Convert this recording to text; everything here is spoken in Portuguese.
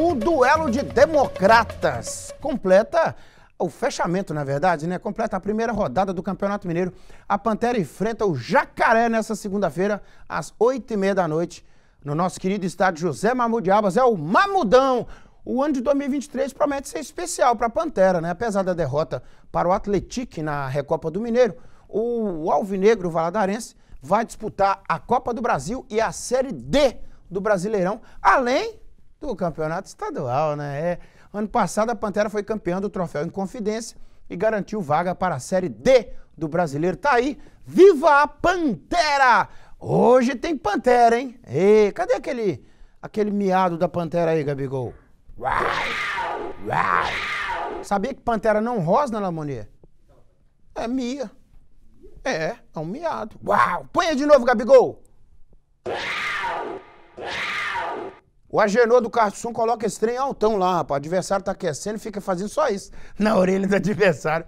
O duelo de democratas. Completa o fechamento, na verdade, né? Completa a primeira rodada do Campeonato Mineiro. A Pantera enfrenta o Jacaré nessa segunda-feira, às oito e meia da noite, no nosso querido estádio José Mamud Abas. É o Mamudão! O ano de 2023 promete ser especial para a Pantera, né? Apesar da derrota para o Atletique na Recopa do Mineiro, o Alvinegro Valadarense vai disputar a Copa do Brasil e a Série D do Brasileirão, além do campeonato estadual, né? É, ano passado a Pantera foi campeã do troféu em Confidência e garantiu vaga para a Série D do Brasileiro. Tá aí, viva a Pantera! Hoje tem Pantera, hein? E cadê aquele aquele miado da Pantera aí, Gabigol? Uau! Uau! Sabia que Pantera não rosna, Lamonê? É mia. É, é um miado. Uau! Põe de novo, Gabigol! Uau! O Agenor do carro som coloca esse trem altão lá, rapaz. O adversário tá aquecendo e fica fazendo só isso na orelha do adversário.